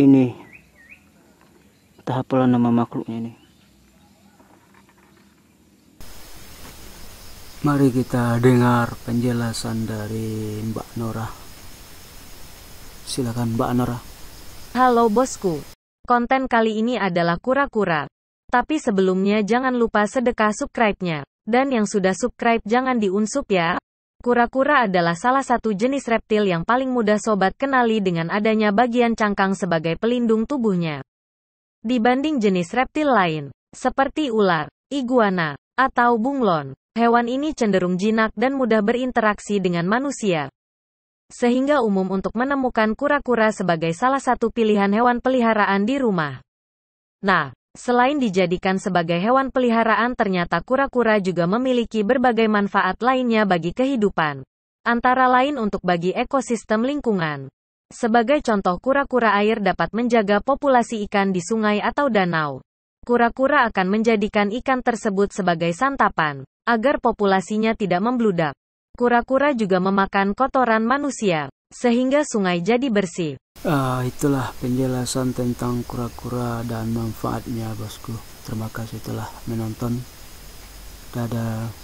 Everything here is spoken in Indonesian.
ini tahap pola nama makhluknya ini mari kita dengar penjelasan dari Mbak Nora silakan Mbak Nora halo bosku konten kali ini adalah kura-kura tapi sebelumnya jangan lupa sedekah subscribe-nya dan yang sudah subscribe jangan diunsup ya Kura-kura adalah salah satu jenis reptil yang paling mudah sobat kenali dengan adanya bagian cangkang sebagai pelindung tubuhnya. Dibanding jenis reptil lain, seperti ular, iguana, atau bunglon, hewan ini cenderung jinak dan mudah berinteraksi dengan manusia. Sehingga umum untuk menemukan kura-kura sebagai salah satu pilihan hewan peliharaan di rumah. Nah, Selain dijadikan sebagai hewan peliharaan ternyata kura-kura juga memiliki berbagai manfaat lainnya bagi kehidupan. Antara lain untuk bagi ekosistem lingkungan. Sebagai contoh kura-kura air dapat menjaga populasi ikan di sungai atau danau. Kura-kura akan menjadikan ikan tersebut sebagai santapan, agar populasinya tidak membludak. Kura-kura juga memakan kotoran manusia, sehingga sungai jadi bersih. Uh, itulah penjelasan tentang kura-kura dan manfaatnya bosku. Terima kasih telah menonton. Dadah.